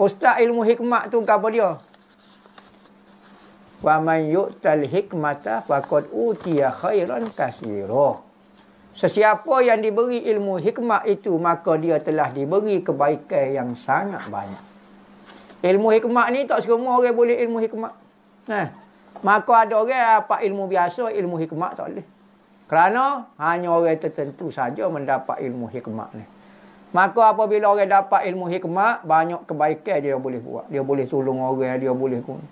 ustaz ilmu hikmat tu kau dia? Wa man yu'tal hikmata faqad utiya khairan katsira. Sesiapa yang diberi ilmu hikmat itu maka dia telah diberi kebaikan yang sangat banyak. Ilmu hikmat ni tak semua orang boleh ilmu hikmat. Nah. Maka ada orang dapat ilmu biasa, ilmu hikmat tak boleh. Kerana hanya orang tertentu saja mendapat ilmu hikmat ni. Maka apabila orang dapat ilmu hikmah, banyak kebaikan dia boleh buat. Dia boleh tolong orang, dia boleh guna.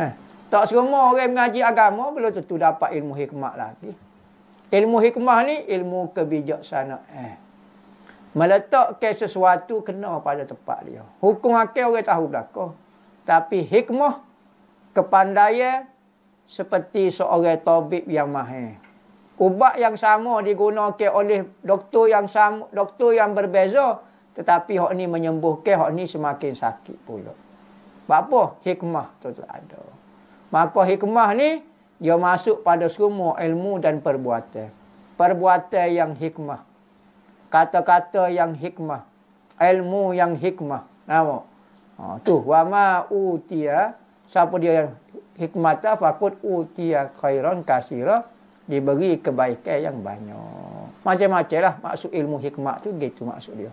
Eh. Tak semua orang mengaji agama, belum tentu dapat ilmu hikmah lagi. Ilmu hikmah ni, ilmu kebijaksanaan. Eh. Meletakkan sesuatu, kena pada tempat dia. Hukum akhir orang tahu belakang. Tapi hikmah, kepandaian, seperti seorang tabib yang mahir ubat yang sama digunakan oleh doktor yang sama, doktor yang berbeza tetapi hok ni menyembuhkan hok ni semakin sakit pula. Apa hikmah tu ada. Maka hikmah ni dia masuk pada semua ilmu dan perbuatan. Perbuatan yang hikmah. Kata-kata yang hikmah. Ilmu yang hikmah. Nama. Ha, tu. Wa ma utia. Siapa dia yang hikmata fakut utia khairan kasirah diberi kebaikan yang banyak. Macam-macam lah maksud ilmu hikmah tu gitu maksud dia.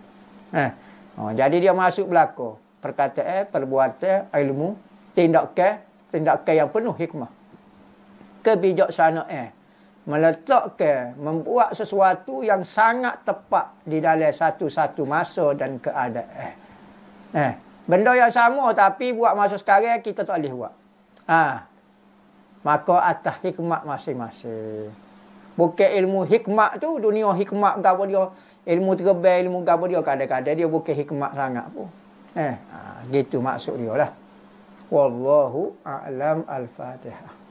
Eh. Oh, jadi dia masuk berlaku. Perkataan, perbuatan, ilmu, tindakan, tindakan yang penuh hikmah. Kebijaksanaan. Eh. Meletakkan, membuat sesuatu yang sangat tepat di dalam satu-satu masa dan keadaan. Eh. Benda yang sama tapi buat masa sekarang kita tak boleh buat. Ah, ha maka atas hikmat masing-masing. Bukan ilmu hikmat tu, dunia hikmat gapo dia, ilmu terbang, ilmu gapo dia kadang-kadang dia bukan hikmat sangat pun. Eh, ha, gitu maksud dia lah. Wallahu a'lam al-Fatihah.